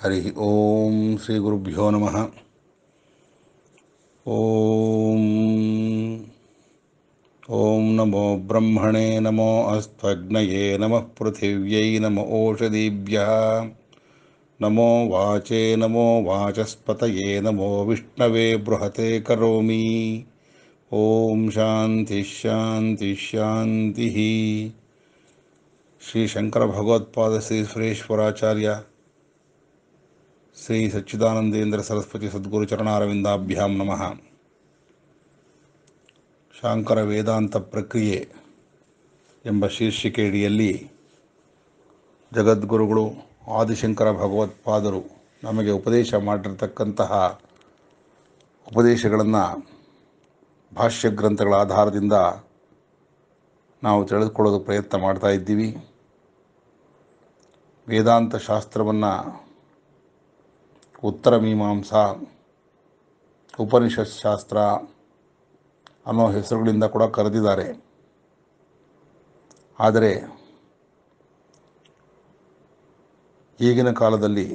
हरिः ॐ श्रीगुरुभ्यो नमः ॐ नमो ब्रह्मणे नमो हस्तग्नये नमः पृथिव्यै नमो ओषधीभ्यः नमो वाचे नमो वाचस्पतये नमो विष्णवे बृहते करोमि ॐ शान्तिश्शान्तिश्शान्तिः श्रीशङ्करभगवत्पादश्रीसुरेश्वराचार्य ಶ್ರೀ ಸಚ್ಚಿದಾನಂದೇಂದ್ರ ಸರಸ್ವತಿ ಸದ್ಗುರು ಚರಣಾರವಿಂದಾಭ್ಯಾಂ ನಮಃ ಶಾಂಕರ ವೇದಾಂತ ಪ್ರಕ್ರಿಯೆ ಎಂಬ ಶೀರ್ಷಿಕೆಯಡಿಯಲ್ಲಿ ಜಗದ್ಗುರುಗಳು ಆದಿಶಂಕರ ಭಗವತ್ಪಾದರು ನಮಗೆ ಉಪದೇಶ ಮಾಡಿರತಕ್ಕಂತಹ ಉಪದೇಶಗಳನ್ನು ಭಾಷ್ಯ ಗ್ರಂಥಗಳ ಆಧಾರದಿಂದ ನಾವು ತಿಳಿದುಕೊಳ್ಳೋದು ಪ್ರಯತ್ನ ಮಾಡ್ತಾ ಇದ್ದೀವಿ ವೇದಾಂತ ಶಾಸ್ತ್ರವನ್ನು ಉತ್ತರ ಮೀಮಾಂಸಾ ಉಪನಿಷತ್ ಶಾಸ್ತ್ರ ಅನ್ನೋ ಹೆಸರುಗಳಿಂದ ಕೂಡ ಕರೆದಿದ್ದಾರೆ ಆದರೆ ಈಗಿನ ಕಾಲದಲ್ಲಿ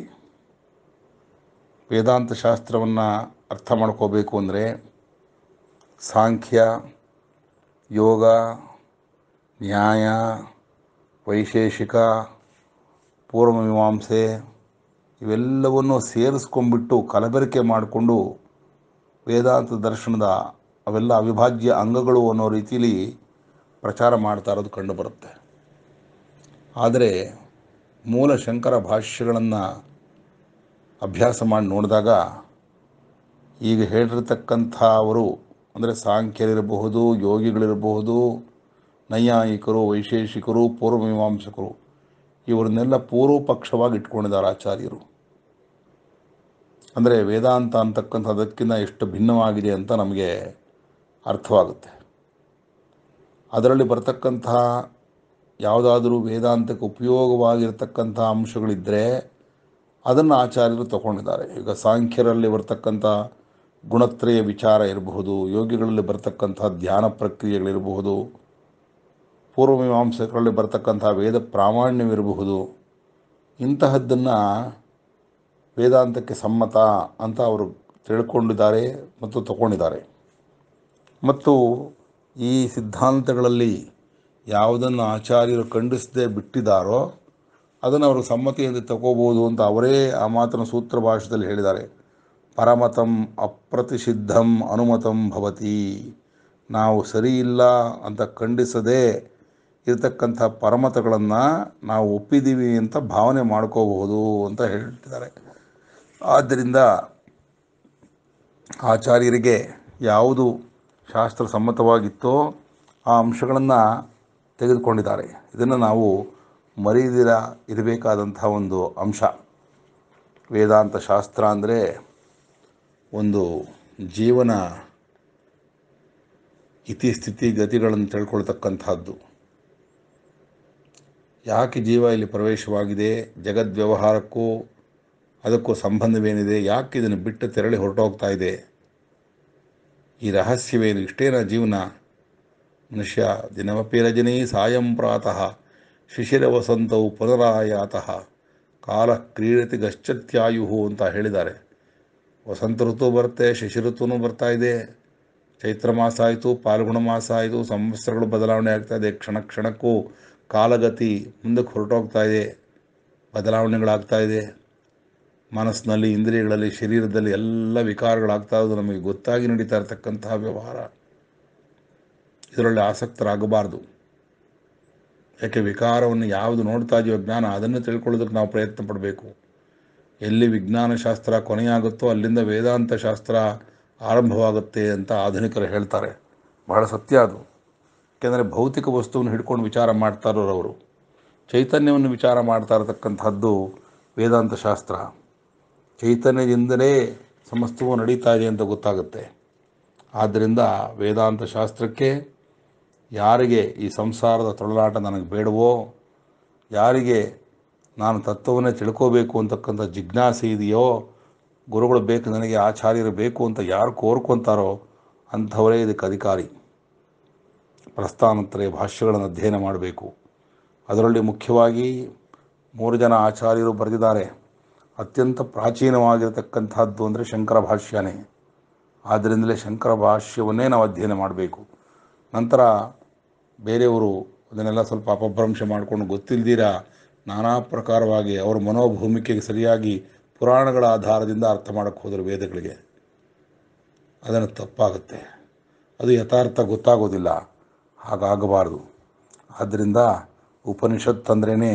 ವೇದಾಂತ ಶಾಸ್ತ್ರವನ್ನು ಅರ್ಥ ಮಾಡ್ಕೋಬೇಕು ಅಂದರೆ ಸಾಂಖ್ಯ ಯೋಗ ನ್ಯಾಯ ವೈಶೇಷಿಕ ಪೂರ್ವಮೀಮಾಂಸೆ ಇವೆಲ್ಲವನ್ನು ಸೇರಿಸ್ಕೊಂಡ್ಬಿಟ್ಟು ಕಲಬೆರಕೆ ಮಾಡಿಕೊಂಡು ವೇದಾಂತ ದರ್ಶನದ ಅವೆಲ್ಲ ಅವಿಭಾಜ್ಯ ಅಂಗಗಳು ಅನ್ನೋ ರೀತಿಯಲ್ಲಿ ಪ್ರಚಾರ ಮಾಡ್ತಾ ಇರೋದು ಕಂಡುಬರುತ್ತೆ ಆದರೆ ಮೂಲ ಶಂಕರ ಭಾಷ್ಯಗಳನ್ನು ಅಭ್ಯಾಸ ಮಾಡಿ ನೋಡಿದಾಗ ಈಗ ಹೇಳಿರ್ತಕ್ಕಂಥ ಅವರು ಅಂದರೆ ಸಾಂಖ್ಯರಿರಬಹುದು ಯೋಗಿಗಳಿರಬಹುದು ನೈಯಾಯಿಕರು ವೈಶೇಷಿಕರು ಪೂರ್ವಮೀಮಾಂಸಕರು ಇವರನ್ನೆಲ್ಲ ಪೂರ್ವಪಕ್ಷವಾಗಿ ಇಟ್ಕೊಂಡಿದ್ದಾರೆ ಆಚಾರ್ಯರು ಅಂದರೆ ವೇದಾಂತ ಅಂತಕ್ಕಂಥ ಅದಕ್ಕಿಂತ ಎಷ್ಟು ಭಿನ್ನವಾಗಿದೆ ಅಂತ ನಮಗೆ ಅರ್ಥವಾಗುತ್ತೆ ಅದರಲ್ಲಿ ಬರ್ತಕ್ಕಂತಹ ಯಾವುದಾದರೂ ವೇದಾಂತಕ್ಕೆ ಉಪಯೋಗವಾಗಿರ್ತಕ್ಕಂಥ ಅಂಶಗಳಿದ್ದರೆ ಅದನ್ನು ಆಚಾರ್ಯರು ತಗೊಂಡಿದ್ದಾರೆ ಈಗ ಸಾಂಖ್ಯರಲ್ಲಿ ಬರ್ತಕ್ಕಂಥ ಗುಣತ್ರಯ ವಿಚಾರ ಇರಬಹುದು ಯೋಗಿಗಳಲ್ಲಿ ಬರ್ತಕ್ಕಂಥ ಧ್ಯಾನ ಪ್ರಕ್ರಿಯೆಗಳಿರಬಹುದು ಪೂರ್ವಮೀಮಾಂಸಕರಲ್ಲಿ ಬರ್ತಕ್ಕಂಥ ವೇದ ಪ್ರಾಮಾಣ್ಯವಿರಬಹುದು ಇಂತಹದ್ದನ್ನು ವೇದಾಂತಕ್ಕೆ ಸಮ್ಮತ ಅಂತ ಅವರು ತಿಳ್ಕೊಂಡಿದ್ದಾರೆ ಮತ್ತು ತಗೊಂಡಿದ್ದಾರೆ ಮತ್ತು ಈ ಸಿದ್ಧಾಂತಗಳಲ್ಲಿ ಯಾವುದನ್ನು ಆಚಾರ್ಯರು ಖಂಡಿಸದೆ ಬಿಟ್ಟಿದ್ದಾರೋ ಅದನ್ನು ಅವರು ಸಮ್ಮತಿಯಿಂದ ತಗೋಬೋದು ಅಂತ ಅವರೇ ಆ ಮಾತನ್ನು ಸೂತ್ರ ಭಾಷೆಯಲ್ಲಿ ಹೇಳಿದ್ದಾರೆ ಪರಮತಂ ಅಪ್ರತಿಷಿದ್ಧಂ ಅನುಮತಂ ಭವತಿ ನಾವು ಸರಿ ಇಲ್ಲ ಅಂತ ಖಂಡಿಸದೆ ಇರತಕ್ಕಂಥ ಪರಮತಗಳನ್ನು ನಾವು ಒಪ್ಪಿದ್ದೀವಿ ಅಂತ ಭಾವನೆ ಮಾಡ್ಕೋಬಹುದು ಅಂತ ಹೇಳ್ತಿದ್ದಾರೆ ಆದ್ದರಿಂದ ಆಚಾರ್ಯರಿಗೆ ಯಾವುದು ಶಾಸ್ತ್ರ ಸಮ್ಮತವಾಗಿತ್ತೋ ಆ ಅಂಶಗಳನ್ನು ತೆಗೆದುಕೊಂಡಿದ್ದಾರೆ ಇದನ್ನು ನಾವು ಮರೆಯದಿರ ಇರಬೇಕಾದಂಥ ಒಂದು ಅಂಶ ವೇದಾಂತ ಶಾಸ್ತ್ರ ಅಂದರೆ ಒಂದು ಜೀವನ ಇತಿಸ್ಥಿತಿ ಗತಿಗಳನ್ನು ತಿಳ್ಕೊಳ್ತಕ್ಕಂಥದ್ದು ಯಾಕೆ ಜೀವ ಇಲ್ಲಿ ಪ್ರವೇಶವಾಗಿದೆ ಜಗದ್ವ್ಯವಹಾರಕ್ಕೂ ಅದಕ್ಕೂ ಸಂಬಂಧವೇನಿದೆ ಯಾಕೆ ಇದನ್ನು ಬಿಟ್ಟು ತೆರಳಿ ಹೊರಟೋಗ್ತಾ ಇದೆ ಈ ರಹಸ್ಯವೇನು ಇಷ್ಟೇನ ಜೀವನ ಮನುಷ್ಯ ದಿನಮಪಿ ರಜನಿ ಸಾಯಂ ಪ್ರಾತಃ ಶಿಶಿರ ವಸಂತವು ಪುನರಾಯಾತಃ ಕಾಲ ಕ್ರೀಡತಿ ಗಶ್ಚತ್ಯಾಯುಹು ಅಂತ ಹೇಳಿದ್ದಾರೆ ವಸಂತ ಋತು ಬರುತ್ತೆ ಶಿಶಿ ಋತುನೂ ಬರ್ತಾ ಇದೆ ಚೈತ್ರ ಮಾಸ ಆಯಿತು ಪಾಲ್ಗುಣ ಮಾಸ ಆಯಿತು ಸಂವತ್ಸರಗಳು ಬದಲಾವಣೆ ಆಗ್ತಾ ಇದೆ ಕ್ಷಣ ಕ್ಷಣಕ್ಕೂ ಕಾಲಗತಿ ಮುಂದಕ್ಕೆ ಹೊರಟೋಗ್ತಾ ಇದೆ ಬದಲಾವಣೆಗಳಾಗ್ತಾ ಇದೆ ಮನಸ್ಸಿನಲ್ಲಿ ಇಂದ್ರಿಯಗಳಲ್ಲಿ ಶರೀರದಲ್ಲಿ ಎಲ್ಲ ವಿಕಾರಗಳಾಗ್ತಾ ಇರೋದು ನಮಗೆ ಗೊತ್ತಾಗಿ ನಡೀತಾ ಇರತಕ್ಕಂತಹ ವ್ಯವಹಾರ ಇದರಲ್ಲಿ ಆಸಕ್ತರಾಗಬಾರ್ದು ಯಾಕೆ ವಿಕಾರವನ್ನು ಯಾವುದು ನೋಡ್ತಾ ಇದೆಯೋ ಜ್ಞಾನ ಅದನ್ನು ತಿಳ್ಕೊಳ್ಳೋದಕ್ಕೆ ನಾವು ಪ್ರಯತ್ನ ಪಡಬೇಕು ಎಲ್ಲಿ ವಿಜ್ಞಾನ ಶಾಸ್ತ್ರ ಕೊನೆಯಾಗುತ್ತೋ ಅಲ್ಲಿಂದ ವೇದಾಂತ ಶಾಸ್ತ್ರ ಆರಂಭವಾಗುತ್ತೆ ಅಂತ ಆಧುನಿಕರು ಹೇಳ್ತಾರೆ ಬಹಳ ಸತ್ಯ ಅದು ಯಾಕೆಂದರೆ ಭೌತಿಕ ವಸ್ತುವನ್ನು ಹಿಡ್ಕೊಂಡು ವಿಚಾರ ಮಾಡ್ತಾ ಅವರು ಚೈತನ್ಯವನ್ನು ವಿಚಾರ ಮಾಡ್ತಾ ಇರತಕ್ಕಂಥದ್ದು ವೇದಾಂತ ಶಾಸ್ತ್ರ ಚೈತನ್ಯದಿಂದಲೇ ಸಮಸ್ತವೂ ನಡೀತಾ ಇದೆ ಅಂತ ಗೊತ್ತಾಗುತ್ತೆ ಆದ್ದರಿಂದ ವೇದಾಂತ ಶಾಸ್ತ್ರಕ್ಕೆ ಯಾರಿಗೆ ಈ ಸಂಸಾರದ ತೊಳಲಾಟ ನನಗೆ ಬೇಡವೋ ಯಾರಿಗೆ ನಾನು ತತ್ವವನ್ನೇ ತಿಳ್ಕೋಬೇಕು ಅಂತಕ್ಕಂಥ ಜಿಜ್ಞಾಸೆ ಇದೆಯೋ ಗುರುಗಳು ಬೇಕು ನನಗೆ ಆಚಾರ್ಯರು ಬೇಕು ಅಂತ ಯಾರು ಕೋರ್ಕೊತಾರೋ ಅಂಥವರೇ ಇದಕ್ಕೆ ಅಧಿಕಾರಿ ಪ್ರಸ್ಥಾನತ್ರಯ ಭಾಷ್ಯಗಳನ್ನು ಅಧ್ಯಯನ ಮಾಡಬೇಕು ಅದರಲ್ಲಿ ಮುಖ್ಯವಾಗಿ ಮೂರು ಜನ ಆಚಾರ್ಯರು ಬರೆದಿದ್ದಾರೆ ಅತ್ಯಂತ ಪ್ರಾಚೀನವಾಗಿರತಕ್ಕಂಥದ್ದು ಅಂದರೆ ಶಂಕರ ಭಾಷ್ಯನೇ ಆದ್ದರಿಂದಲೇ ಶಂಕರ ಭಾಷ್ಯವನ್ನೇ ನಾವು ಅಧ್ಯಯನ ಮಾಡಬೇಕು ನಂತರ ಬೇರೆಯವರು ಅದನ್ನೆಲ್ಲ ಸ್ವಲ್ಪ ಅಪಭ್ರಂಶ ಮಾಡಿಕೊಂಡು ಗೊತ್ತಿಲ್ದಿರ ನಾನಾ ಪ್ರಕಾರವಾಗಿ ಅವರ ಮನೋಭೂಮಿಕೆಗೆ ಸರಿಯಾಗಿ ಪುರಾಣಗಳ ಆಧಾರದಿಂದ ಅರ್ಥ ಮಾಡೋಕ್ಕೆ ಹೋದರು ವೇದಗಳಿಗೆ ಅದನ್ನು ತಪ್ಪಾಗುತ್ತೆ ಅದು ಯಥಾರ್ಥ ಗೊತ್ತಾಗೋದಿಲ್ಲ ಹಾಗಾಗಬಾರ್ದು ಆದ್ದರಿಂದ ಉಪನಿಷತ್ ಅಂದ್ರೇ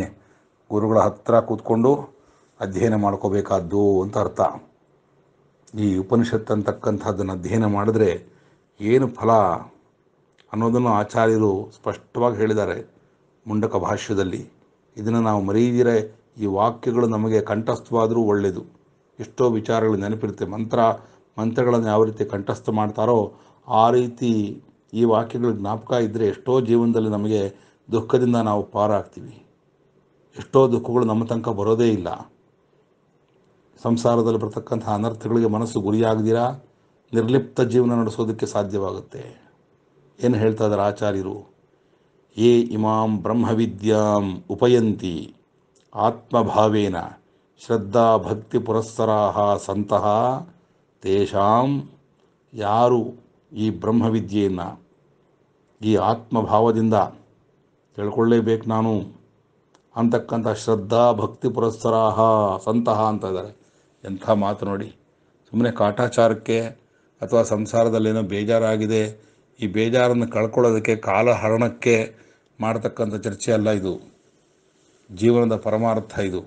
ಗುರುಗಳ ಹತ್ತಿರ ಕೂತ್ಕೊಂಡು ಅಧ್ಯಯನ ಮಾಡ್ಕೋಬೇಕಾದ್ದು ಅಂತ ಅರ್ಥ ಈ ಉಪನಿಷತ್ ಅಂತಕ್ಕಂಥದ್ದನ್ನು ಅಧ್ಯಯನ ಮಾಡಿದ್ರೆ ಏನು ಫಲ ಅನ್ನೋದನ್ನು ಆಚಾರ್ಯರು ಸ್ಪಷ್ಟವಾಗಿ ಹೇಳಿದ್ದಾರೆ ಮುಂಡಕ ಭಾಷ್ಯದಲ್ಲಿ ಇದನ್ನು ನಾವು ಮರೆಯದಿರೇ ಈ ವಾಕ್ಯಗಳು ನಮಗೆ ಕಂಠಸ್ಥವಾದರೂ ಒಳ್ಳೆಯದು ಎಷ್ಟೋ ವಿಚಾರಗಳು ನೆನಪಿರುತ್ತೆ ಮಂತ್ರ ಮಂತ್ರಗಳನ್ನು ಯಾವ ರೀತಿ ಕಂಠಸ್ಥ ಮಾಡ್ತಾರೋ ಆ ರೀತಿ ಈ ವಾಕ್ಯಗಳ ಜ್ಞಾಪಕ ಇದ್ದರೆ ಎಷ್ಟೋ ಜೀವನದಲ್ಲಿ ನಮಗೆ ದುಃಖದಿಂದ ನಾವು ಪಾರಾಗ್ತೀವಿ ಎಷ್ಟೋ ದುಃಖಗಳು ನಮ್ಮ ತನಕ ಬರೋದೇ ಇಲ್ಲ ಸಂಸಾರದಲ್ಲಿ ಬರ್ತಕ್ಕಂಥ ಅನರ್ಥಗಳಿಗೆ ಮನಸ್ಸು ಗುರಿಯಾಗದಿರಾ ನಿರ್ಲಿಪ್ತ ಜೀವನ ನಡೆಸೋದಕ್ಕೆ ಸಾಧ್ಯವಾಗುತ್ತೆ ಏನು ಹೇಳ್ತಾ ಇದ್ದಾರೆ ಆಚಾರ್ಯರು ಏ ಇಮಾಂ ಬ್ರಹ್ಮವಿದ್ಯಾಂ ಉಪಯಂತಿ ಆತ್ಮಭಾವೇನ ಶ್ರದ್ಧಾ ಭಕ್ತಿ ಪುರಸ್ಸರಾಹ ಸಂತಹ ತೇಷಾಂ ಯಾರು ಈ ಬ್ರಹ್ಮವಿದ್ಯೆಯನ್ನು ಈ ಆತ್ಮಭಾವದಿಂದ ತಿಳ್ಕೊಳ್ಳೇಬೇಕು ನಾನು ಅಂತಕ್ಕಂಥ ಶ್ರದ್ಧಾ ಭಕ್ತಿ ಪುರಸ್ಸರಾಹ ಸಂತಹ ಅಂತ ಇದ್ದಾರೆ ಎಂಥ ಮಾತು ನೋಡಿ ಸುಮ್ಮನೆ ಕಾಟಾಚಾರಕ್ಕೆ ಅಥವಾ ಸಂಸಾರದಲ್ಲೇನೋ ಬೇಜಾರಾಗಿದೆ ಈ ಬೇಜಾರನ್ನು ಕಳ್ಕೊಳ್ಳೋದಕ್ಕೆ ಕಾಲಹರಣಕ್ಕೆ ಮಾಡ್ತಕ್ಕಂಥ ಚರ್ಚೆ ಅಲ್ಲ ಇದು ಜೀವನದ ಪರಮಾರ್ಥ ಇದು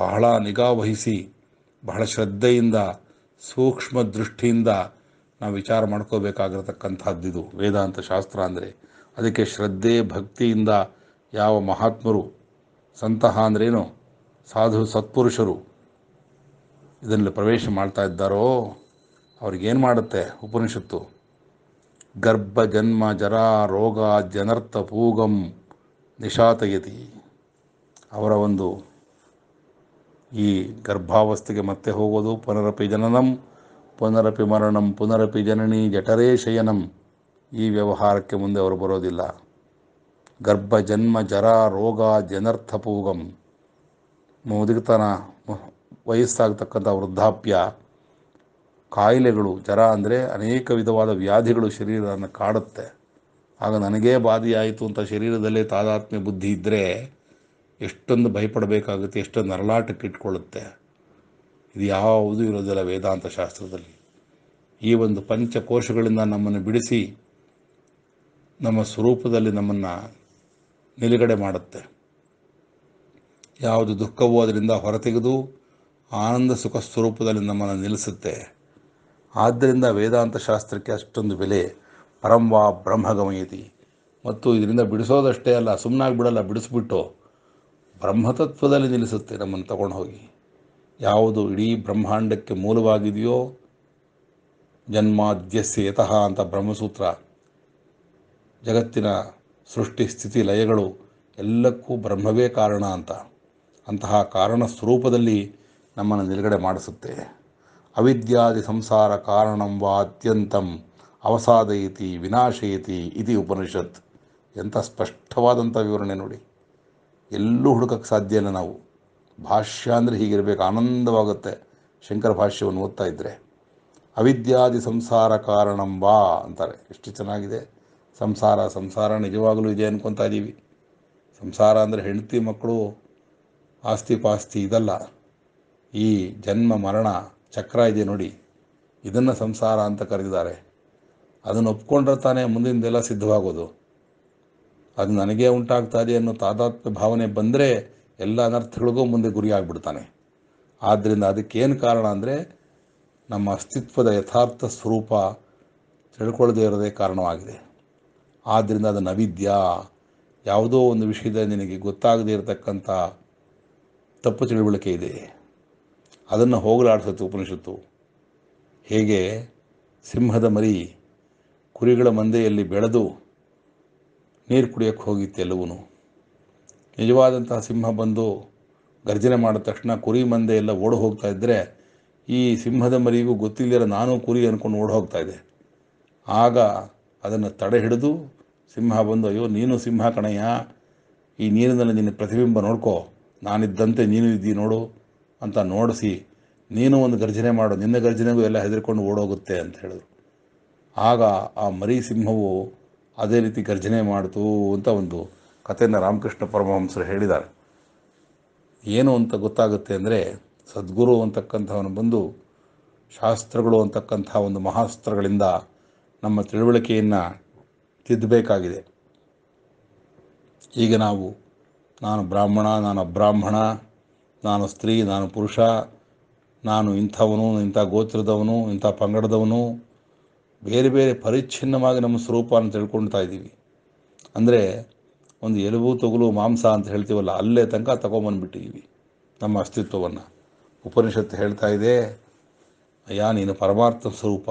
ಬಹಳ ನಿಗಾ ವಹಿಸಿ ಬಹಳ ಶ್ರದ್ಧೆಯಿಂದ ಸೂಕ್ಷ್ಮ ದೃಷ್ಟಿಯಿಂದ ನಾವು ವಿಚಾರ ಮಾಡ್ಕೋಬೇಕಾಗಿರತಕ್ಕಂಥದ್ದಿದು ವೇದಾಂತ ಶಾಸ್ತ್ರ ಅಂದರೆ ಅದಕ್ಕೆ ಶ್ರದ್ಧೆ ಭಕ್ತಿಯಿಂದ ಯಾವ ಮಹಾತ್ಮರು ಸಂತಹ ಅಂದ್ರೇನು ಸಾಧು ಸತ್ಪುರುಷರು ಇದರಲ್ಲಿ ಪ್ರವೇಶ ಮಾಡ್ತಾ ಇದ್ದಾರೋ ಅವ್ರಿಗೇನು ಮಾಡುತ್ತೆ ಉಪನಿಷತ್ತು ಗರ್ಭ ಜನ್ಮ ಜರ ರೋಗ ಜನರ್ಥ ಪೂಗಂ ನಿಶಾತಯತಿ ಅವರ ಒಂದು ಈ ಗರ್ಭಾವಸ್ಥೆಗೆ ಮತ್ತೆ ಹೋಗೋದು ಪುನರಪಿ ಜನನಂ ಪುನರಪಿ ಮರಣಂ ಪುನರಪಿ ಜನನಿ ಜಠರೇ ಶಯನಂ ಈ ವ್ಯವಹಾರಕ್ಕೆ ಮುಂದೆ ಅವರು ಬರೋದಿಲ್ಲ ಗರ್ಭ ಜನ್ಮ ಜರ ರೋಗ ಜನರ್ಥ ಪೂಗಂ ಮುದುಗತನ ವಯಸ್ಸಾಗತಕ್ಕಂಥ ವೃದ್ಧಾಪ್ಯ ಕಾಯಿಲೆಗಳು ಜರ ಅಂದರೆ ಅನೇಕ ವಿಧವಾದ ವ್ಯಾಧಿಗಳು ಶರೀರವನ್ನು ಕಾಡುತ್ತೆ ಆಗ ನನಗೇ ಬಾಧಿಯಾಯಿತು ಅಂತ ಶರೀರದಲ್ಲೇ ತಾದಾತ್ಮ್ಯ ಬುದ್ಧಿ ಇದ್ದರೆ ಎಷ್ಟೊಂದು ಭಯಪಡಬೇಕಾಗುತ್ತೆ ಎಷ್ಟೊಂದು ನರಳಾಟಕ್ಕೆ ಇಟ್ಕೊಳ್ಳುತ್ತೆ ಇದು ಯಾವುದೂ ಇರೋದಿಲ್ಲ ವೇದಾಂತ ಶಾಸ್ತ್ರದಲ್ಲಿ ಈ ಒಂದು ಪಂಚಕೋಶಗಳಿಂದ ನಮ್ಮನ್ನು ಬಿಡಿಸಿ ನಮ್ಮ ಸ್ವರೂಪದಲ್ಲಿ ನಮ್ಮನ್ನು ನಿಲುಗಡೆ ಮಾಡುತ್ತೆ ಯಾವುದು ದುಃಖವೂ ಅದರಿಂದ ಹೊರತೆಗೆದು ಆನಂದ ಸುಖ ಸ್ವರೂಪದಲ್ಲಿ ನಮ್ಮನ್ನು ನಿಲ್ಲಿಸುತ್ತೆ ಆದ್ದರಿಂದ ವೇದಾಂತ ಶಾಸ್ತ್ರಕ್ಕೆ ಅಷ್ಟೊಂದು ಬೆಲೆ ಪರಂವಾ ಬ್ರಹ್ಮಗಮಯತಿ ಮತ್ತು ಇದರಿಂದ ಬಿಡಿಸೋದಷ್ಟೇ ಅಲ್ಲ ಸುಮ್ಮನಾಗಿ ಬಿಡಲ್ಲ ಬಿಡಿಸ್ಬಿಟ್ಟು ಬ್ರಹ್ಮತತ್ವದಲ್ಲಿ ನಿಲ್ಲಿಸುತ್ತೆ ನಮ್ಮನ್ನು ತಗೊಂಡು ಹೋಗಿ ಯಾವುದು ಇಡೀ ಬ್ರಹ್ಮಾಂಡಕ್ಕೆ ಮೂಲವಾಗಿದೆಯೋ ಜನ್ಮಾದ್ಯಸ್ಯೇತಃ ಅಂತ ಬ್ರಹ್ಮಸೂತ್ರ ಜಗತ್ತಿನ ಸೃಷ್ಟಿ ಸ್ಥಿತಿ ಲಯಗಳು ಎಲ್ಲಕ್ಕೂ ಬ್ರಹ್ಮವೇ ಕಾರಣ ಅಂತ ಅಂತಹ ಕಾರಣ ಸ್ವರೂಪದಲ್ಲಿ ನಮ್ಮನ್ನು ನಿಲುಗಡೆ ಮಾಡಿಸುತ್ತೆ ಅವಿದ್ಯಾದಿ ಸಂಸಾರ ಕಾರಣಂ ವಾ ಅತ್ಯಂತಂ ಅವಸಾದಯತಿ ವಿನಾಶಯತಿ ಇತಿ ಉಪನಿಷತ್ ಎಂಥ ಸ್ಪಷ್ಟವಾದಂಥ ವಿವರಣೆ ನೋಡಿ ಎಲ್ಲೂ ಹುಡುಕಕ್ಕೆ ಸಾಧ್ಯ ಇಲ್ಲ ನಾವು ಭಾಷ್ಯ ಅಂದರೆ ಹೀಗಿರಬೇಕು ಆನಂದವಾಗುತ್ತೆ ಶಂಕರ ಭಾಷ್ಯವನ್ನು ಓದ್ತಾ ಇದ್ದರೆ ಅವಿದ್ಯಾದಿ ಸಂಸಾರ ಕಾರಣಂಬಾ ಅಂತಾರೆ ಎಷ್ಟು ಚೆನ್ನಾಗಿದೆ ಸಂಸಾರ ಸಂಸಾರ ನಿಜವಾಗಲೂ ಇದೆ ಅನ್ಕೊತಾ ಇದ್ದೀವಿ ಸಂಸಾರ ಅಂದರೆ ಹೆಂಡತಿ ಮಕ್ಕಳು ಆಸ್ತಿ ಪಾಸ್ತಿ ಇದಲ್ಲ ಈ ಜನ್ಮ ಮರಣ ಚಕ್ರ ಇದೆ ನೋಡಿ ಇದನ್ನು ಸಂಸಾರ ಅಂತ ಕರೆದಿದ್ದಾರೆ ಅದನ್ನು ಒಪ್ಕೊಂಡ್ರೆ ತಾನೇ ಮುಂದಿನದೆಲ್ಲ ಸಿದ್ಧವಾಗೋದು ಅದು ನನಗೆ ಉಂಟಾಗ್ತಾ ಇದೆ ಅನ್ನೋ ತಾದಾತ್ಮ್ಯ ಭಾವನೆ ಬಂದರೆ ಎಲ್ಲ ಅನರ್ಥಗಳಿಗೂ ಮುಂದೆ ಗುರಿಯಾಗ್ಬಿಡ್ತಾನೆ ಆದ್ದರಿಂದ ಅದಕ್ಕೇನು ಕಾರಣ ಅಂದರೆ ನಮ್ಮ ಅಸ್ತಿತ್ವದ ಯಥಾರ್ಥ ಸ್ವರೂಪ ತಿಳ್ಕೊಳ್ಳದೇ ಇರೋದೇ ಕಾರಣವಾಗಿದೆ ಆದ್ದರಿಂದ ಅದು ನವಿದ್ಯಾ ಯಾವುದೋ ಒಂದು ವಿಷಯದ ನಿನಗೆ ಗೊತ್ತಾಗದೇ ಇರತಕ್ಕಂಥ ತಪ್ಪು ತಿಳುವಳಿಕೆ ಇದೆ ಅದನ್ನು ಹೋಗಲಾಡಿಸುತ್ತೆ ಉಪನಿಷತ್ತು ಹೇಗೆ ಸಿಂಹದ ಮರಿ ಕುರಿಗಳ ಮಂದೆಯಲ್ಲಿ ಬೆಳೆದು ನೀರು ಕುಡಿಯೋಕ್ಕೆ ಹೋಗಿತ್ತು ಎಲ್ಲವೂ ನಿಜವಾದಂತಹ ಸಿಂಹ ಬಂದು ಗರ್ಜನೆ ಮಾಡಿದ ತಕ್ಷಣ ಕುರಿ ಮಂದೆ ಎಲ್ಲ ಓಡಿ ಹೋಗ್ತಾ ಇದ್ದರೆ ಈ ಸಿಂಹದ ಮರಿಗೂ ಗೊತ್ತಿಲ್ಲದಿರೋ ನಾನು ಕುರಿ ಅಂದ್ಕೊಂಡು ಓಡಿ ಹೋಗ್ತಾ ಇದೆ ಆಗ ಅದನ್ನು ತಡೆ ಹಿಡಿದು ಸಿಂಹ ಬಂದು ಅಯ್ಯೋ ನೀನು ಸಿಂಹ ಕಣಯ್ಯ ಈ ನೀರಿನಲ್ಲಿ ನಿನ್ನ ಪ್ರತಿಬಿಂಬ ನೋಡ್ಕೋ ನಾನಿದ್ದಂತೆ ನೀನು ಇದ್ದೀ ನೋಡು ಅಂತ ನೋಡಿಸಿ ನೀನು ಒಂದು ಗರ್ಜನೆ ಮಾಡು ನಿನ್ನ ಗರ್ಜನೆಗೂ ಎಲ್ಲ ಹೆದರ್ಕೊಂಡು ಓಡೋಗುತ್ತೆ ಅಂತ ಹೇಳಿದ್ರು ಆಗ ಆ ಮರಿ ಸಿಂಹವು ಅದೇ ರೀತಿ ಗರ್ಜನೆ ಮಾಡಿತು ಅಂತ ಒಂದು ಕಥೆಯನ್ನು ರಾಮಕೃಷ್ಣ ಪರಮಹಂಸರು ಹೇಳಿದ್ದಾರೆ ಏನು ಅಂತ ಗೊತ್ತಾಗುತ್ತೆ ಅಂದರೆ ಸದ್ಗುರು ಅಂತಕ್ಕಂಥವನು ಬಂದು ಶಾಸ್ತ್ರಗಳು ಅಂತಕ್ಕಂಥ ಒಂದು ಮಹಾಸ್ತ್ರಗಳಿಂದ ನಮ್ಮ ತಿಳುವಳಿಕೆಯನ್ನು ತಿದ್ದಬೇಕಾಗಿದೆ ಈಗ ನಾವು ನಾನು ಬ್ರಾಹ್ಮಣ ನಾನು ಅಬ್ರಾಹ್ಮಣ ನಾನು ಸ್ತ್ರೀ ನಾನು ಪುರುಷ ನಾನು ಇಂಥವನು ಇಂಥ ಗೋತ್ರದವನು ಇಂಥ ಪಂಗಡದವನು ಬೇರೆ ಬೇರೆ ಪರಿಚ್ಛಿನ್ನವಾಗಿ ನಮ್ಮ ಸ್ವರೂಪವನ್ನು ತಿಳ್ಕೊಳ್ತಾ ಇದ್ದೀವಿ ಅಂದರೆ ಒಂದು ಎಲುಬು ತೊಗಲು ಮಾಂಸ ಅಂತ ಹೇಳ್ತೀವಲ್ಲ ಅಲ್ಲೇ ತನಕ ತಗೊಂಬಂದ್ಬಿಟ್ಟಿದ್ದೀವಿ ನಮ್ಮ ಅಸ್ತಿತ್ವವನ್ನು ಉಪನಿಷತ್ತು ಹೇಳ್ತಾ ಇದೆ ಅಯ್ಯ ನೀನು ಪರಮಾರ್ಥ ಸ್ವರೂಪ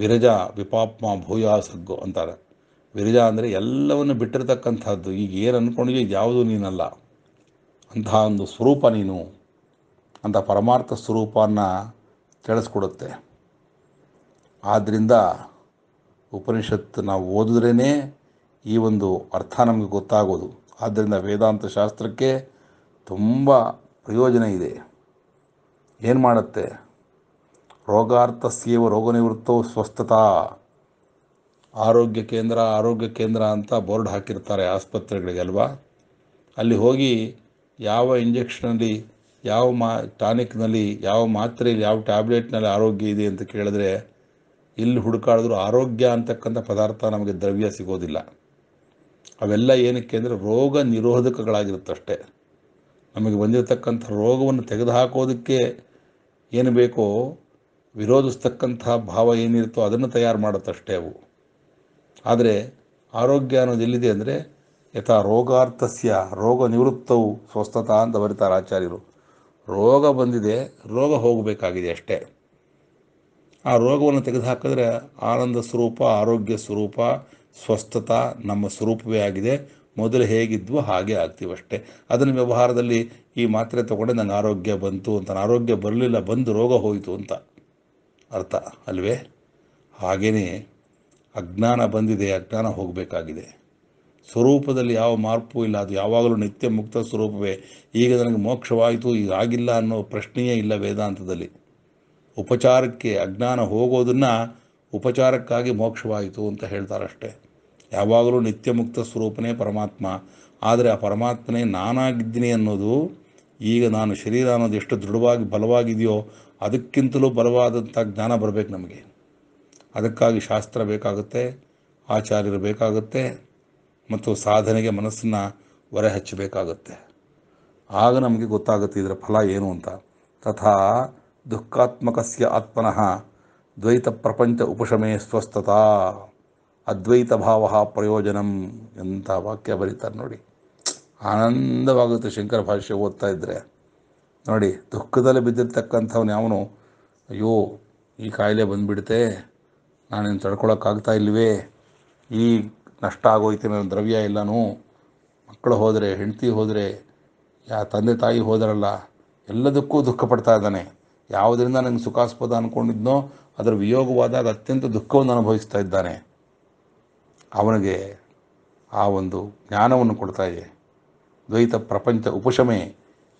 ವಿರಜ ವಿಪಾಪ್ಮ ಭೂಯ ಸಗ್ಗು ಅಂತಾರೆ ವಿರಜ ಅಂದರೆ ಎಲ್ಲವನ್ನು ಬಿಟ್ಟಿರತಕ್ಕಂಥದ್ದು ಈಗ ಏನು ಅಂದ್ಕೊಂಡಿದ್ಯೋ ಯಾವುದೂ ನೀನಲ್ಲ ಅಂತಹ ಒಂದು ಸ್ವರೂಪ ನೀನು ಅಂತ ಪರಮಾರ್ಥ ಸ್ವರೂಪನ ತಿಳಿಸ್ಕೊಡುತ್ತೆ ಆದ್ದರಿಂದ ಉಪನಿಷತ್ತು ನಾವು ಓದಿದ್ರೇ ಈ ಒಂದು ಅರ್ಥ ನಮಗೆ ಗೊತ್ತಾಗೋದು ಆದ್ದರಿಂದ ವೇದಾಂತ ಶಾಸ್ತ್ರಕ್ಕೆ ತುಂಬ ಪ್ರಯೋಜನ ಇದೆ ಏನು ಮಾಡುತ್ತೆ ರೋಗಾರ್ಥ ಸೇವ ರೋಗ ನಿವೃತ್ತೋ ಸ್ವಸ್ಥತಾ ಆರೋಗ್ಯ ಕೇಂದ್ರ ಆರೋಗ್ಯ ಕೇಂದ್ರ ಅಂತ ಬೋರ್ಡ್ ಹಾಕಿರ್ತಾರೆ ಆಸ್ಪತ್ರೆಗಳಿಗೆ ಅಲ್ವಾ ಅಲ್ಲಿ ಹೋಗಿ ಯಾವ ಇಂಜೆಕ್ಷನಲ್ಲಿ ಯಾವ ಮಾ ಟಾನಿಕ್ನಲ್ಲಿ ಯಾವ ಮಾತ್ರೆಯಲ್ಲಿ ಯಾವ ಟ್ಯಾಬ್ಲೆಟ್ನಲ್ಲಿ ಆರೋಗ್ಯ ಇದೆ ಅಂತ ಕೇಳಿದ್ರೆ ಇಲ್ಲಿ ಹುಡುಕಾಡಿದ್ರು ಆರೋಗ್ಯ ಅಂತಕ್ಕಂಥ ಪದಾರ್ಥ ನಮಗೆ ದ್ರವ್ಯ ಸಿಗೋದಿಲ್ಲ ಅವೆಲ್ಲ ಏನಕ್ಕೆ ಅಂದರೆ ರೋಗ ನಿರೋಧಕಗಳಾಗಿರುತ್ತಷ್ಟೇ ನಮಗೆ ಬಂದಿರತಕ್ಕಂಥ ರೋಗವನ್ನು ತೆಗೆದುಹಾಕೋದಕ್ಕೆ ಏನು ಬೇಕೋ ವಿರೋಧಿಸ್ತಕ್ಕಂತಹ ಭಾವ ಏನಿರುತ್ತೋ ಅದನ್ನು ತಯಾರು ಮಾಡುತ್ತಷ್ಟೇ ಅವು ಆದರೆ ಆರೋಗ್ಯ ಅನ್ನೋದು ಎಲ್ಲಿದೆ ಅಂದರೆ ಯಥಾ ರೋಗಾರ್ಥಸ್ಯ ರೋಗ ನಿವೃತ್ತವು ಸ್ವಸ್ಥತಾ ಅಂತ ಬರೀತಾರೆ ಆಚಾರ್ಯರು ರೋಗ ಬಂದಿದೆ ರೋಗ ಹೋಗಬೇಕಾಗಿದೆ ಅಷ್ಟೇ ಆ ರೋಗವನ್ನು ತೆಗೆದುಹಾಕಿದ್ರೆ ಆನಂದ ಸ್ವರೂಪ ಆರೋಗ್ಯ ಸ್ವರೂಪ ಸ್ವಸ್ಥತ ನಮ್ಮ ಸ್ವರೂಪವೇ ಆಗಿದೆ ಮೊದಲು ಹೇಗಿದ್ವು ಹಾಗೆ ಆಗ್ತೀವಷ್ಟೇ ಅದನ್ನು ವ್ಯವಹಾರದಲ್ಲಿ ಈ ಮಾತ್ರೆ ತಗೊಂಡೆ ನನಗೆ ಆರೋಗ್ಯ ಬಂತು ಅಂತ ಆರೋಗ್ಯ ಬರಲಿಲ್ಲ ಬಂದು ರೋಗ ಹೋಯಿತು ಅಂತ ಅರ್ಥ ಅಲ್ವೇ ಹಾಗೆಯೇ ಅಜ್ಞಾನ ಬಂದಿದೆ ಅಜ್ಞಾನ ಹೋಗಬೇಕಾಗಿದೆ ಸ್ವರೂಪದಲ್ಲಿ ಯಾವ ಮಾರ್ಪು ಇಲ್ಲ ಅದು ಯಾವಾಗಲೂ ನಿತ್ಯ ಮುಕ್ತ ಸ್ವರೂಪವೇ ಈಗ ನನಗೆ ಮೋಕ್ಷವಾಯಿತು ಈಗ ಆಗಿಲ್ಲ ಅನ್ನೋ ಪ್ರಶ್ನೆಯೇ ಇಲ್ಲ ವೇದಾಂತದಲ್ಲಿ ಉಪಚಾರಕ್ಕೆ ಅಜ್ಞಾನ ಹೋಗೋದನ್ನು ಉಪಚಾರಕ್ಕಾಗಿ ಮೋಕ್ಷವಾಯಿತು ಅಂತ ಹೇಳ್ತಾರಷ್ಟೆ ಯಾವಾಗಲೂ ನಿತ್ಯ ಮುಕ್ತ ಸ್ವರೂಪನೇ ಪರಮಾತ್ಮ ಆದರೆ ಆ ಪರಮಾತ್ಮನೇ ನಾನಾಗಿದ್ದೀನಿ ಅನ್ನೋದು ಈಗ ನಾನು ಶರೀರ ಅನ್ನೋದು ಎಷ್ಟು ದೃಢವಾಗಿ ಬಲವಾಗಿದೆಯೋ ಅದಕ್ಕಿಂತಲೂ ಬಲವಾದಂಥ ಜ್ಞಾನ ಬರಬೇಕು ನಮಗೆ ಅದಕ್ಕಾಗಿ ಶಾಸ್ತ್ರ ಬೇಕಾಗುತ್ತೆ ಆಚಾರ್ಯರು ಬೇಕಾಗುತ್ತೆ ಮತ್ತು ಸಾಧನೆಗೆ ಮನಸ್ಸನ್ನು ಹೊರೆ ಹಚ್ಚಬೇಕಾಗುತ್ತೆ ಆಗ ನಮಗೆ ಗೊತ್ತಾಗುತ್ತೆ ಇದರ ಫಲ ಏನು ಅಂತ ತಥಾ ದುಃಖಾತ್ಮಕಸ್ಯ ಆತ್ಮನಃ ದ್ವೈತ ಪ್ರಪಂಚ ಉಪಶಮೇ ಸ್ವಸ್ಥತಾ ಅದ್ವೈತ ಭಾವ ಪ್ರಯೋಜನಂ ಎಂಥ ವಾಕ್ಯ ಬರೀತಾರೆ ನೋಡಿ ಆನಂದವಾಗುತ್ತೆ ಶಂಕರ ಭಾಷೆ ಓದ್ತಾ ಇದ್ದರೆ ನೋಡಿ ದುಃಖದಲ್ಲಿ ಬಿದ್ದಿರ್ತಕ್ಕಂಥವನು ಯಾವನು ಅಯ್ಯೋ ಈ ಕಾಯಿಲೆ ಬಂದುಬಿಡುತ್ತೆ ನಾನೇನು ತಡ್ಕೊಳಕ್ಕಾಗ್ತಾ ಇಲ್ವೇ ಈ ನಷ್ಟ ಆಗೋಯ್ತು ನನ್ನ ದ್ರವ್ಯ ಇಲ್ಲನೂ ಮಕ್ಕಳು ಹೋದರೆ ಹೆಂಡತಿ ಹೋದರೆ ಯಾ ತಂದೆ ತಾಯಿ ಹೋದರಲ್ಲ ಎಲ್ಲದಕ್ಕೂ ದುಃಖ ಪಡ್ತಾ ಇದ್ದಾನೆ ಯಾವುದರಿಂದ ನನಗೆ ಸುಖಾಸ್ಪದ ಅಂದ್ಕೊಂಡಿದ್ನೋ ಅದರ ವಿಯೋಗವಾದಾಗ ಅತ್ಯಂತ ದುಃಖವನ್ನು ಅನುಭವಿಸ್ತಾ ಇದ್ದಾನೆ ಅವನಿಗೆ ಆ ಒಂದು ಜ್ಞಾನವನ್ನು ಕೊಡ್ತಾ ಇದೆ ದ್ವೈತ ಪ್ರಪಂಚ ಉಪಶಮೆ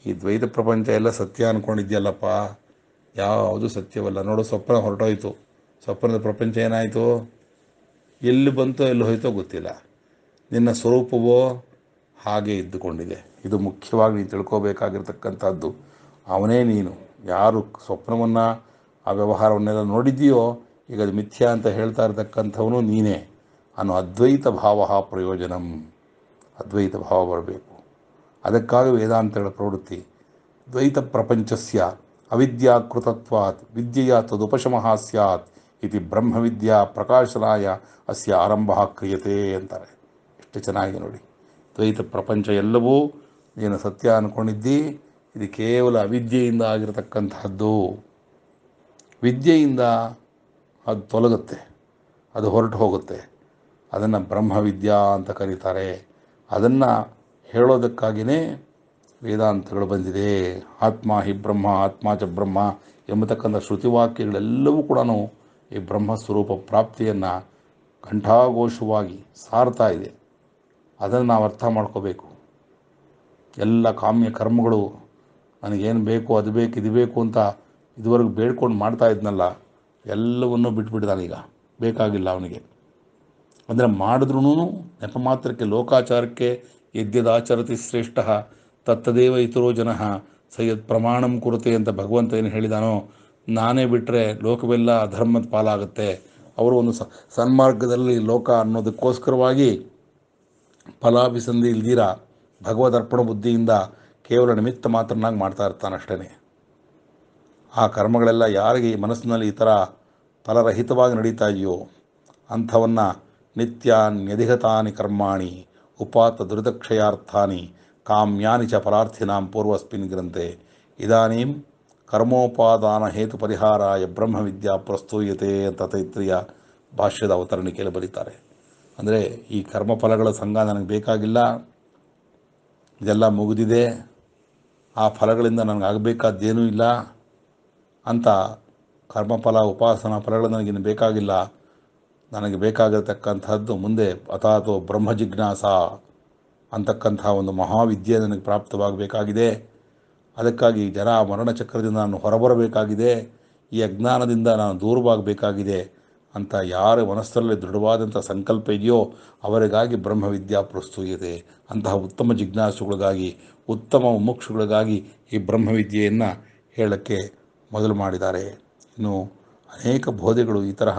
ಈ ದ್ವೈತ ಪ್ರಪಂಚ ಎಲ್ಲ ಸತ್ಯ ಅಂದ್ಕೊಂಡಿದ್ಯಲ್ಲಪ್ಪ ಯಾವುದು ಸತ್ಯವಲ್ಲ ನೋಡು ಸ್ವಪ್ನ ಹೊರಟೋಯ್ತು ಸ್ವಪ್ನದ ಪ್ರಪಂಚ ಏನಾಯಿತು ಎಲ್ಲಿ ಬಂತೋ ಎಲ್ಲಿ ಹೋಯ್ತೋ ಗೊತ್ತಿಲ್ಲ ನಿನ್ನ ಸ್ವರೂಪವೋ ಹಾಗೆ ಇದ್ದುಕೊಂಡಿದೆ ಇದು ಮುಖ್ಯವಾಗಿ ನೀನು ತಿಳ್ಕೋಬೇಕಾಗಿರ್ತಕ್ಕಂಥದ್ದು ಅವನೇ ನೀನು ಯಾರು ಸ್ವಪ್ನವನ್ನು ಆ ವ್ಯವಹಾರವನ್ನೆಲ್ಲ ನೋಡಿದ್ದೀಯೋ ಈಗ ಅದು ಮಿಥ್ಯಾ ಅಂತ ಹೇಳ್ತಾ ಇರತಕ್ಕಂಥವನು ನೀನೇ ಅನ್ನೋ ಅದ್ವೈತ ಭಾವ ಪ್ರಯೋಜನಂ ಅದ್ವೈತ ಭಾವ ಬರಬೇಕು ಅದಕ್ಕಾಗಿ ವೇದಾಂತಗಳ ಪ್ರವೃತ್ತಿ ದ್ವೈತ ಪ್ರಪಂಚಸ್ಯ ಅವಿದ್ಯಾಕೃತತ್ವಾತ್ ವಿದ್ಯೆಯ ತದುಪಶಮಃ ಸ್ಯಾತ್ ಇತಿ ಬ್ರಹ್ಮವಿದ್ಯಾ ಪ್ರಕಾಶನಾಯ ಅಸ್ಯ ಆರಂಭ ಕ್ರಿಯತೆ ಅಂತಾರೆ ಎಷ್ಟು ಚೆನ್ನಾಗಿ ನೋಡಿ ದ್ವೈತ ಪ್ರಪಂಚ ಎಲ್ಲವೂ ನೀನು ಸತ್ಯ ಅಂದ್ಕೊಂಡಿದ್ದಿ ಇದು ಕೇವಲ ಅವಿದ್ಯೆಯಿಂದ ಆಗಿರತಕ್ಕಂತಹದ್ದು ವಿದ್ಯೆಯಿಂದ ಅದು ತೊಲಗುತ್ತೆ ಅದು ಹೊರಟು ಹೋಗುತ್ತೆ ಅದನ್ನು ಬ್ರಹ್ಮವಿದ್ಯಾ ಅಂತ ಕರೀತಾರೆ ಅದನ್ನು ಹೇಳೋದಕ್ಕಾಗಿಯೇ ವೇದಾಂತಗಳು ಬಂದಿದೆ ಆತ್ಮ ಹಿ ಬ್ರಹ್ಮ ಆತ್ಮ ಚ ಬ್ರಹ್ಮ ಎಂಬತಕ್ಕಂಥ ಶ್ರುತಿವಾಕ್ಯಗಳೆಲ್ಲವೂ ಕೂಡ ಈ ಬ್ರಹ್ಮಸ್ವರೂಪ ಪ್ರಾಪ್ತಿಯನ್ನು ಕಂಠಾಘೋಷವಾಗಿ ಸಾರ್ತಾ ಇದೆ ಅದನ್ನು ನಾವು ಅರ್ಥ ಮಾಡ್ಕೋಬೇಕು ಎಲ್ಲ ಕಾಮ್ಯ ಕರ್ಮಗಳು ನನಗೇನು ಬೇಕು ಅದು ಬೇಕು ಇದು ಬೇಕು ಅಂತ ಇದುವರೆಗೂ ಬೇಡ್ಕೊಂಡು ಮಾಡ್ತಾ ಇದ್ನಲ್ಲ ಎಲ್ಲವನ್ನು ಬಿಟ್ಬಿಟ್ಟಿದ್ದಾನೀಗ ಬೇಕಾಗಿಲ್ಲ ಅವನಿಗೆ ಅಂದರೆ ಮಾಡಿದ್ರೂ ನೆಪ ಮಾತ್ರಕ್ಕೆ ಲೋಕಾಚಾರಕ್ಕೆ ಆಚರತಿ ಶ್ರೇಷ್ಠ ತತ್ತದೇವ ಇತರೋ ಜನ ಸೈಯದ್ ಪ್ರಮಾಣಂ ಕೊರತೆ ಅಂತ ಭಗವಂತ ಏನು ಹೇಳಿದಾನೋ ನಾನೇ ಬಿಟ್ಟರೆ ಲೋಕವೆಲ್ಲ ಧರ್ಮದ ಪಾಲಾಗುತ್ತೆ ಅವರು ಒಂದು ಸನ್ಮಾರ್ಗದಲ್ಲಿ ಲೋಕ ಅನ್ನೋದಕ್ಕೋಸ್ಕರವಾಗಿ ಫಲಾಭಿಸಂಧಿ ಇಲ್ದಿರ ಭಗವದರ್ಪಣ ಬುದ್ಧಿಯಿಂದ ಕೇವಲ ನಿಮಿತ್ತ ಮಾತ್ರನಾಗಿ ಮಾಡ್ತಾ ಇರ್ತಾನೆ ಆ ಕರ್ಮಗಳೆಲ್ಲ ಯಾರಿಗೆ ಈ ಮನಸ್ಸಿನಲ್ಲಿ ಈ ಥರ ಫಲರಹಿತವಾಗಿ ನಡೀತಾ ಇದೆಯೋ ಅಂಥವನ್ನು ನಿತ್ಯಾನ್ಯಧಿಗತಾನಿ ಕರ್ಮಾಣಿ ಉಪಾತ ದುರಿತಕ್ಷಯಾರ್ಥಾನಿ ಕಾಮ್ಯಾನಿ ಚ ಫಲಾರ್ಥಿನಾಂ ಪೂರ್ವಸ್ಮಿನ್ ಗ್ರಂಥೆ ಇದಾನೀಂ ಕರ್ಮೋಪಾದಾನ ಹೇತು ಪರಿಹಾರಾಯ ಬ್ರಹ್ಮವಿದ್ಯಾ ಪ್ರಸ್ತೂಯತೆ ಅಂತ ತೈತ್ರಿಯ ಭಾಷ್ಯದ ಅವತರಣಿಕೆಯಲ್ಲಿ ಬರೀತಾರೆ ಅಂದರೆ ಈ ಕರ್ಮಫಲಗಳ ಸಂಘ ನನಗೆ ಬೇಕಾಗಿಲ್ಲ ಇದೆಲ್ಲ ಮುಗಿದಿದೆ ಆ ಫಲಗಳಿಂದ ನನಗಾಗಬೇಕಾದ್ದೇನೂ ಇಲ್ಲ ಅಂತ ಕರ್ಮಫಲ ಉಪಾಸನಾ ಫಲಗಳು ನನಗಿನ್ನು ಬೇಕಾಗಿಲ್ಲ ನನಗೆ ಬೇಕಾಗಿರತಕ್ಕಂಥದ್ದು ಮುಂದೆ ಅಥಾತೋ ಬ್ರಹ್ಮ ಜಿಜ್ಞಾಸ ಅಂತಕ್ಕಂತಹ ಒಂದು ಮಹಾವಿದ್ಯೆ ನನಗೆ ಪ್ರಾಪ್ತವಾಗಬೇಕಾಗಿದೆ ಅದಕ್ಕಾಗಿ ಜನ ಮರಣ ಚಕ್ರದಿಂದ ನಾನು ಹೊರಬರಬೇಕಾಗಿದೆ ಈ ಅಜ್ಞಾನದಿಂದ ನಾನು ದೂರವಾಗಬೇಕಾಗಿದೆ ಅಂತ ಯಾರ ಮನಸ್ಸಲ್ಲಿ ದೃಢವಾದಂಥ ಸಂಕಲ್ಪ ಇದೆಯೋ ಅವರಿಗಾಗಿ ಬ್ರಹ್ಮವಿದ್ಯಾ ಪ್ರಸ್ತುತಿಯಿದೆ ಅಂತಹ ಉತ್ತಮ ಜಿಜ್ಞಾಸುಗಳಿಗಾಗಿ ಉತ್ತಮ ಮೋಕ್ಷಗಳಿಗಾಗಿ ಈ ಬ್ರಹ್ಮವಿದ್ಯೆಯನ್ನು ಹೇಳಕ್ಕೆ ಮೊದಲು ಮಾಡಿದ್ದಾರೆ ಇನ್ನು ಅನೇಕ ಬೋಧೆಗಳು ಈ ತರಹ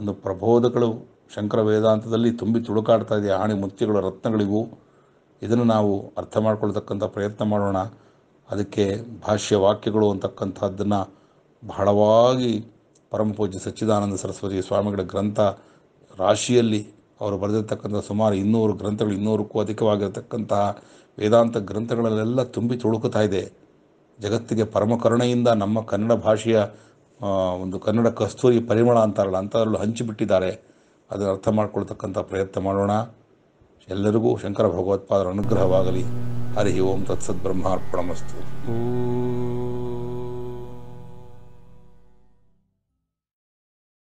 ಒಂದು ಪ್ರಬೋಧಗಳು ಶಂಕರ ವೇದಾಂತದಲ್ಲಿ ತುಂಬಿ ತುಳುಕಾಡ್ತಾ ಇದೆ ಆಣಿ ಮುತ್ಯಗಳು ರತ್ನಗಳಿಗೂ ಇದನ್ನು ನಾವು ಅರ್ಥ ಮಾಡಿಕೊಳ್ತಕ್ಕಂಥ ಪ್ರಯತ್ನ ಮಾಡೋಣ ಅದಕ್ಕೆ ಭಾಷ್ಯ ವಾಕ್ಯಗಳು ಅಂತಕ್ಕಂಥದ್ದನ್ನು ಬಹಳವಾಗಿ ಪರಮಪೂಜ್ಯ ಸಚ್ಚಿದಾನಂದ ಸರಸ್ವತಿ ಸ್ವಾಮಿಗಳ ಗ್ರಂಥ ರಾಶಿಯಲ್ಲಿ ಅವರು ಬರೆದಿರ್ತಕ್ಕಂಥ ಸುಮಾರು ಇನ್ನೂರು ಗ್ರಂಥಗಳು ಇನ್ನೂರಕ್ಕೂ ಅಧಿಕವಾಗಿರತಕ್ಕಂತಹ ವೇದಾಂತ ಗ್ರಂಥಗಳಲ್ಲೆಲ್ಲ ತುಂಬಿ ತುಳುಕುತ್ತಾ ಇದೆ ಜಗತ್ತಿಗೆ ಪರಮ ಕರುಣೆಯಿಂದ ನಮ್ಮ ಕನ್ನಡ ಭಾಷೆಯ ಒಂದು ಕನ್ನಡ ಕಸ್ತೂರಿ ಪರಿಮಳ ಅಂತಾರಲ್ಲ ಅಂಥದ್ರಲ್ಲೂ ಹಂಚಿಬಿಟ್ಟಿದ್ದಾರೆ ಅದನ್ನು ಅರ್ಥ ಮಾಡಿಕೊಳ್ತಕ್ಕಂಥ ಪ್ರಯತ್ನ ಮಾಡೋಣ ಎಲ್ಲರಿಗೂ ಶಂಕರ ಭಗವತ್ಪಾದರ ಅನುಗ್ರಹವಾಗಲಿ ಹರಿ ಓಂ ಬ್ರಹ್ಮಾರ್ಪಣಮಸ್ತು